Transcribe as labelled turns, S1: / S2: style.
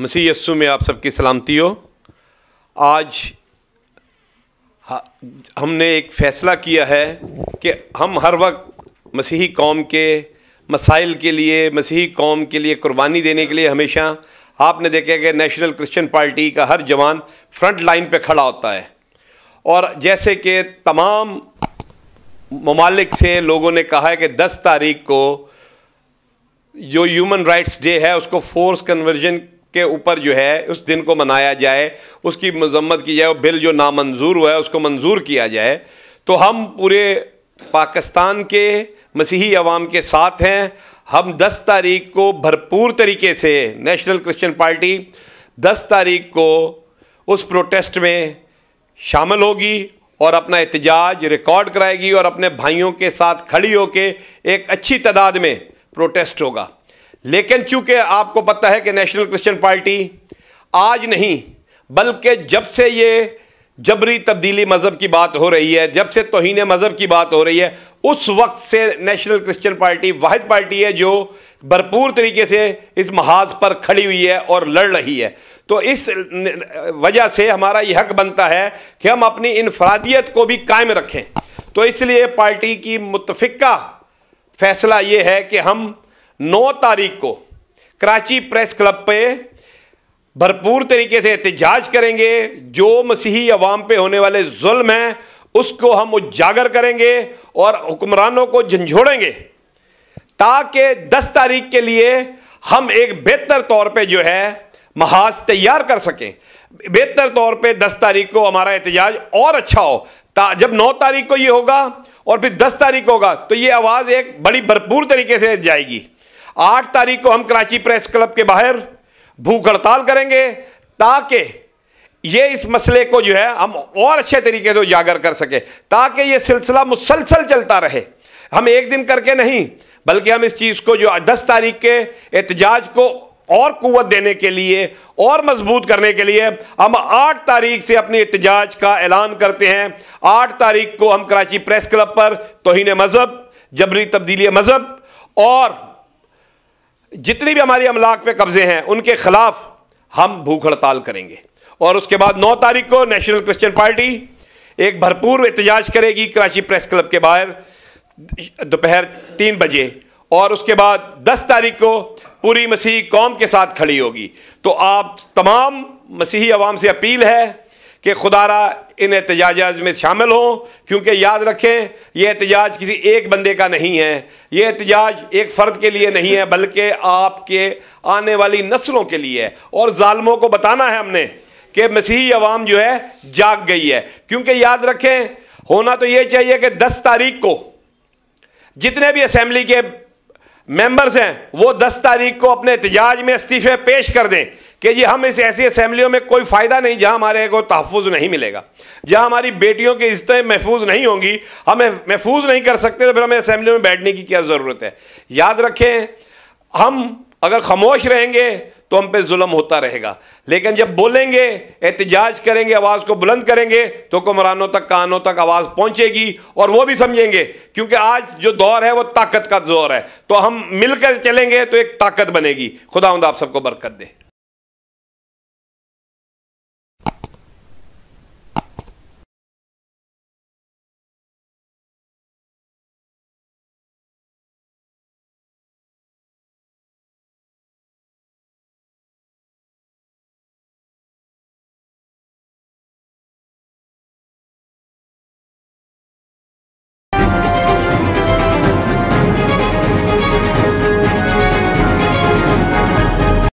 S1: मसीह यस्सु में आप सबकी सलामती हो आज हमने एक फ़ैसला किया है कि हम हर वक्त मसीही कौम के मसाइल के लिए मसीही कौम के लिए कुर्बानी देने के लिए हमेशा आपने देखा कि नेशनल क्रिश्चियन पार्टी का हर जवान फ्रंट लाइन पे खड़ा होता है और जैसे कि तमाम ममालिक से लोगों ने कहा है कि 10 तारीख को जो ह्यूमन राइट्स डे है उसको फोर्स कन्वर्जन के ऊपर जो है उस दिन को मनाया जाए उसकी मजम्मत की जाए बिल जो नामंजूर हुआ है उसको मंजूर किया जाए तो हम पूरे पाकिस्तान के मसीही अवाम के साथ हैं हम 10 तारीख को भरपूर तरीके से नेशनल क्रिश्चियन पार्टी 10 तारीख को उस प्रोटेस्ट में शामिल होगी और अपना एहतजाज रिकॉर्ड कराएगी और अपने भाइयों के साथ खड़ी होकर एक अच्छी तादाद में प्रोटेस्ट होगा लेकिन चूंकि आपको पता है कि नेशनल क्रिश्चियन पार्टी आज नहीं बल्कि जब से ये जबरी तब्दीली मज़हब की बात हो रही है जब से तोहन मज़हब की बात हो रही है उस वक्त से नेशनल क्रिश्चियन पार्टी वाद पार्टी है जो भरपूर तरीके से इस महाज पर खड़ी हुई है और लड़ रही है तो इस वजह से हमारा यह हक बनता है कि हम अपनी इनफरादियत को भी कायम रखें तो इसलिए पार्टी की मुतफ़ा फ़ैसला ये है कि हम नौ तारीख को कराची प्रेस क्लब पे भरपूर तरीके से एहतजाज करेंगे जो मसीही अवाम पे होने वाले जुल्म हैं उसको हम उजागर करेंगे और हुक्मरानों को झंझोड़ेंगे ताकि 10 तारीख के लिए हम एक बेहतर तौर पे जो है महाज तैयार कर सकें बेहतर तौर पे 10 तारीख को हमारा एहतजाज और अच्छा हो जब 9 तारीख को ये होगा और फिर 10 तारीख होगा तो ये आवाज़ एक बड़ी भरपूर तरीके से जाएगी आठ तारीख को हम कराची प्रेस क्लब के बाहर भूख हड़ताल करेंगे ताकि ये इस मसले को जो है हम और अच्छे तरीके से उजागर कर सके ताकि ये सिलसिला मुसलसल चलता रहे हम एक दिन करके नहीं बल्कि हम इस चीज़ को जो दस तारीख के एहतजाज को और कुत देने के लिए और मजबूत करने के लिए हम आठ तारीख से अपने एहतजाज का ऐलान करते हैं आठ तारीख को हम कराची प्रेस क्लब पर तोहन मज़हब जबरी तब्दीली मज़हब और जितनी भी हमारी अमलाक पे कब्जे हैं उनके खिलाफ हम भूख हड़ताल करेंगे और उसके बाद नौ तारीख को नेशनल क्रिश्चियन पार्टी एक भरपूर एहतजाज करेगी कराची प्रेस क्लब के बाहर दोपहर तीन बजे और उसके बाद दस तारीख को पूरी मसीह कौम के साथ खड़ी होगी तो आप तमाम मसीही आवाम से अपील है कि खुदारा इन एहतजाज में शामिल हों क्योंकि याद रखें यह एहतजाज किसी एक बंदे का नहीं है ये एहतजाज एक फ़र्द के लिए नहीं है बल्कि आपके आने वाली नस्लों के लिए है और ालमों को बताना है हमने कि मसीही अवाम जो है जाग गई है क्योंकि याद रखें होना तो ये चाहिए कि दस तारीख को जितने भी असम्बली के मेम्बर्स हैं वो दस तारीख को अपने एहतजाज में इस्तीफे पेश कर दें कि जी हम इस ऐसी असम्बलियों में कोई फ़ायदा नहीं जहाँ हमारे को तहफ़ नहीं मिलेगा जहाँ हमारी बेटियों की इज्जतें महफूज नहीं होंगी हमें महफूज नहीं कर सकते तो फिर हमें असम्बलियों में बैठने की क्या ज़रूरत है याद रखें हम अगर खामोश रहेंगे तो हम पे जुल्म होता रहेगा लेकिन जब बोलेंगे एहतजाज करेंगे आवाज़ को बुलंद करेंगे तो हुक्मरानों तक कानों तक आवाज़ पहुंचेगी और वो भी समझेंगे क्योंकि आज जो दौर है वो ताकत का दौर है तो हम मिलकर चलेंगे तो एक ताकत बनेगी खुदा आप सबको बरकत दे